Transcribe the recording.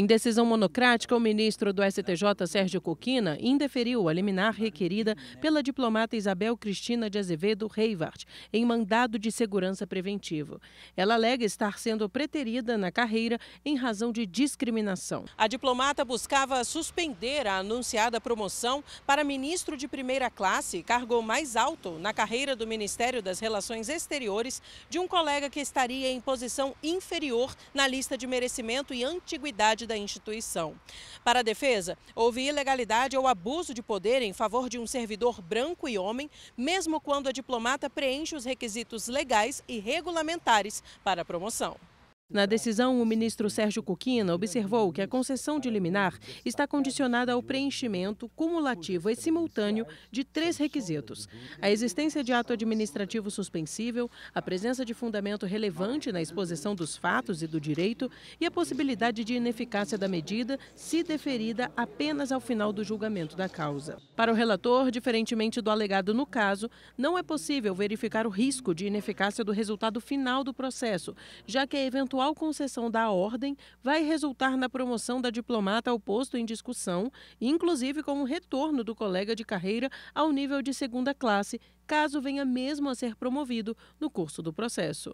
Em decisão monocrática, o ministro do STJ, Sérgio Coquina, indeferiu a liminar requerida pela diplomata Isabel Cristina de Azevedo Reivart, em mandado de segurança preventivo. Ela alega estar sendo preterida na carreira em razão de discriminação. A diplomata buscava suspender a anunciada promoção para ministro de primeira classe, cargo mais alto na carreira do Ministério das Relações Exteriores, de um colega que estaria em posição inferior na lista de merecimento e antiguidade da instituição. Para a defesa, houve ilegalidade ou abuso de poder em favor de um servidor branco e homem, mesmo quando a diplomata preenche os requisitos legais e regulamentares para a promoção. Na decisão, o ministro Sérgio Coquina observou que a concessão de liminar está condicionada ao preenchimento cumulativo e simultâneo de três requisitos: a existência de ato administrativo suspensível, a presença de fundamento relevante na exposição dos fatos e do direito e a possibilidade de ineficácia da medida se deferida apenas ao final do julgamento da causa. Para o relator, diferentemente do alegado no caso, não é possível verificar o risco de ineficácia do resultado final do processo, já que a eventual eventual concessão da ordem vai resultar na promoção da diplomata ao posto em discussão, inclusive com o retorno do colega de carreira ao nível de segunda classe, caso venha mesmo a ser promovido no curso do processo.